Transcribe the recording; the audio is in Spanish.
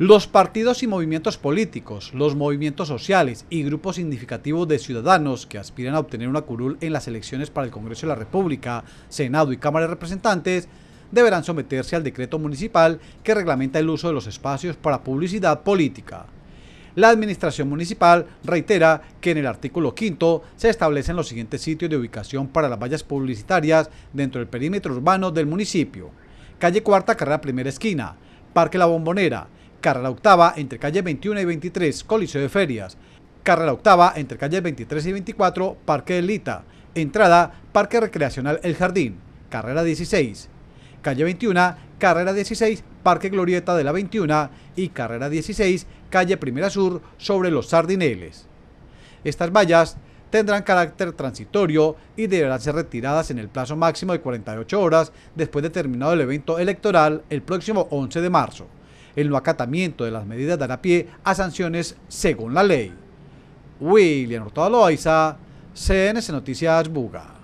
Los partidos y movimientos políticos, los movimientos sociales y grupos significativos de ciudadanos que aspiran a obtener una curul en las elecciones para el Congreso de la República, Senado y Cámara de Representantes deberán someterse al decreto municipal que reglamenta el uso de los espacios para publicidad política. La Administración Municipal reitera que en el artículo 5 se establecen los siguientes sitios de ubicación para las vallas publicitarias dentro del perímetro urbano del municipio. Calle Cuarta, carrera primera esquina. Parque La Bombonera, carrera octava entre calle 21 y 23, Coliseo de Ferias, carrera octava entre calles 23 y 24, Parque Elita, entrada Parque Recreacional El Jardín, carrera 16, calle 21, carrera 16, Parque Glorieta de la 21 y carrera 16, calle Primera Sur, sobre los Sardineles. Estas vallas tendrán carácter transitorio y deberán ser retiradas en el plazo máximo de 48 horas después de terminado el evento electoral el próximo 11 de marzo. El no acatamiento de las medidas dará pie a sanciones según la ley. William Hurtado Loaiza, CNC Noticias Buga.